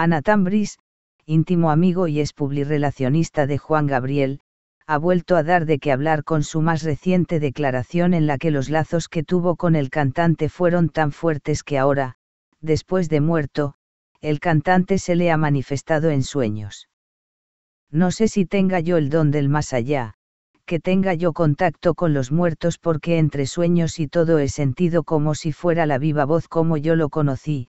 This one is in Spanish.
Ana Tambris, íntimo amigo y ex de Juan Gabriel, ha vuelto a dar de qué hablar con su más reciente declaración en la que los lazos que tuvo con el cantante fueron tan fuertes que ahora, después de muerto, el cantante se le ha manifestado en sueños. No sé si tenga yo el don del más allá, que tenga yo contacto con los muertos porque entre sueños y todo he sentido como si fuera la viva voz como yo lo conocí,